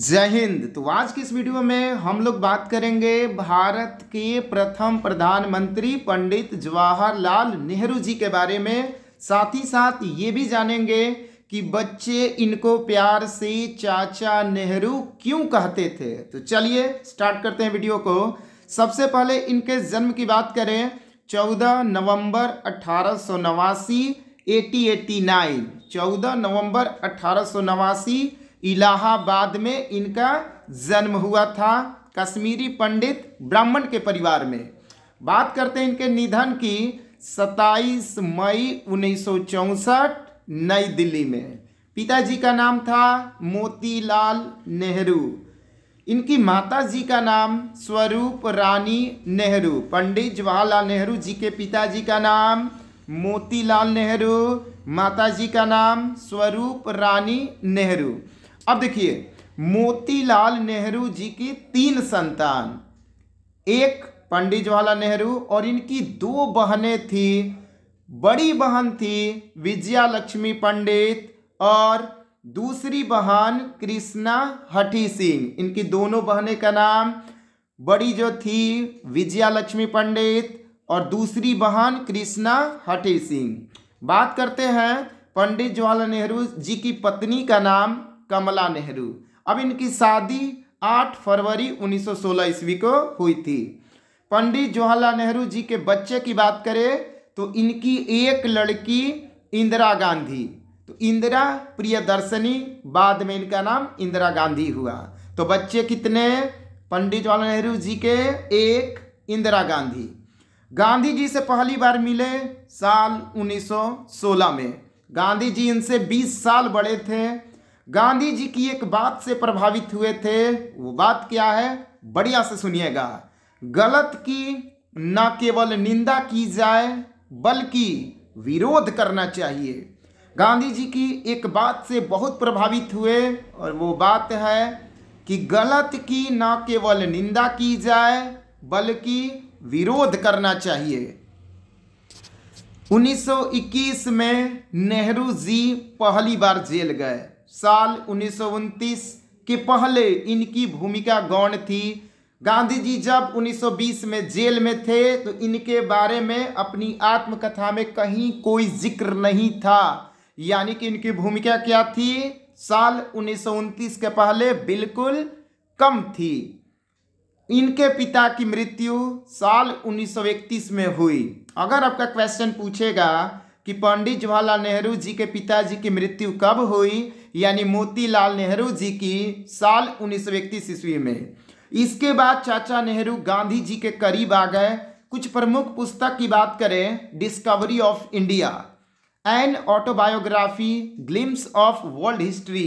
जय हिंद तो आज की इस वीडियो में हम लोग बात करेंगे भारत के प्रथम प्रधानमंत्री पंडित जवाहरलाल नेहरू जी के बारे में साथ ही साथ ये भी जानेंगे कि बच्चे इनको प्यार से चाचा नेहरू क्यों कहते थे तो चलिए स्टार्ट करते हैं वीडियो को सबसे पहले इनके जन्म की बात करें 14 नवंबर अठारह सौ नवासी एटी एटी नाइन चौदह नवम्बर अठारह सौ नवासी इलाहाबाद में इनका जन्म हुआ था कश्मीरी पंडित ब्राह्मण के परिवार में बात करते हैं इनके निधन की 27 मई उन्नीस नई दिल्ली में पिताजी का नाम था मोतीलाल नेहरू इनकी माता जी का नाम स्वरूप रानी नेहरू पंडित जवाहरलाल नेहरू जी के पिताजी का नाम मोतीलाल नेहरू माता जी का नाम स्वरूप रानी नेहरू अब देखिए मोतीलाल नेहरू जी की तीन संतान एक पंडित जवाहरलाल नेहरू और इनकी दो बहनें थी बड़ी बहन थी विजया लक्ष्मी पंडित और दूसरी बहन कृष्णा हठी सिंह इनकी दोनों बहनें का नाम बड़ी जो थी विजया लक्ष्मी पंडित और दूसरी बहन कृष्णा हठी सिंह बात करते हैं पंडित जवाहरलाल नेहरू जी की पत्नी का नाम कमला नेहरू अब इनकी शादी 8 फरवरी 1916 ईस्वी को हुई थी पंडित जवाहरलाल नेहरू जी के बच्चे की बात करें तो इनकी एक लड़की इंदिरा गांधी तो इंदिरा प्रियदर्शनी बाद में इनका नाम इंदिरा गांधी हुआ तो बच्चे कितने पंडित जवाहरलाल नेहरू जी के एक इंदिरा गांधी गांधी जी से पहली बार मिले साल 1916 में गांधी जी इनसे 20 साल बड़े थे गांधी जी की एक बात से प्रभावित हुए थे वो बात क्या है बढ़िया से सुनिएगा गलत की न केवल निंदा की जाए बल्कि विरोध करना चाहिए गांधी जी की एक बात से बहुत प्रभावित हुए और वो बात है कि गलत की न केवल निंदा की जाए बल्कि विरोध करना चाहिए 1921 में नेहरू जी पहली बार जेल गए साल उन्नीस के पहले इनकी भूमिका गौण थी गांधी जी जब 1920 में जेल में थे तो इनके बारे में अपनी आत्मकथा में कहीं कोई जिक्र नहीं था यानी कि इनकी भूमिका क्या थी साल उन्नीस के पहले बिल्कुल कम थी इनके पिता की मृत्यु साल उन्नीस में हुई अगर आपका क्वेश्चन पूछेगा कि पंडित जवाहरलाल नेहरू जी के पिताजी की मृत्यु कब हुई यानी मोतीलाल नेहरू जी की साल उन्नीस ईस्वी में इसके बाद चाचा नेहरू गांधी जी के करीब आ गए कुछ प्रमुख पुस्तक की बात करें discovery of India an autobiography glimpses of world history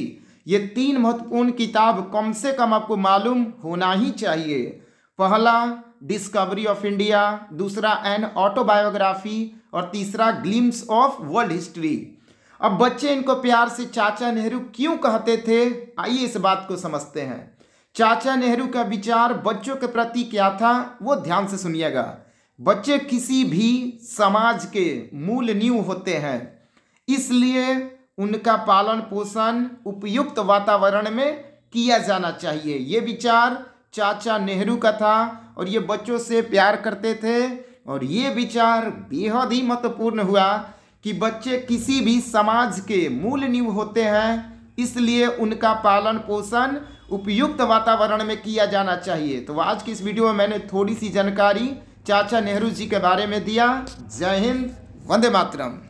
ये तीन महत्वपूर्ण किताब कम से कम आपको मालूम होना ही चाहिए पहला डिस्कवरी ऑफ इंडिया दूसरा एन ऑटोबायोग्राफी और तीसरा ग्लिम्स ऑफ वर्ल्ड हिस्ट्री अब बच्चे इनको प्यार से चाचा नेहरू क्यों कहते थे आइए इस बात को समझते हैं चाचा नेहरू का विचार बच्चों के प्रति क्या था वो ध्यान से सुनिएगा बच्चे किसी भी समाज के मूल नींव होते हैं इसलिए उनका पालन पोषण उपयुक्त वातावरण में किया जाना चाहिए ये विचार चाचा नेहरू का था और ये बच्चों से प्यार करते थे और ये विचार बेहद ही महत्वपूर्ण हुआ कि बच्चे किसी भी समाज के मूल नींव होते हैं इसलिए उनका पालन पोषण उपयुक्त वातावरण में किया जाना चाहिए तो आज की इस वीडियो में मैंने थोड़ी सी जानकारी चाचा नेहरू जी के बारे में दिया जय हिंद वंदे मातरम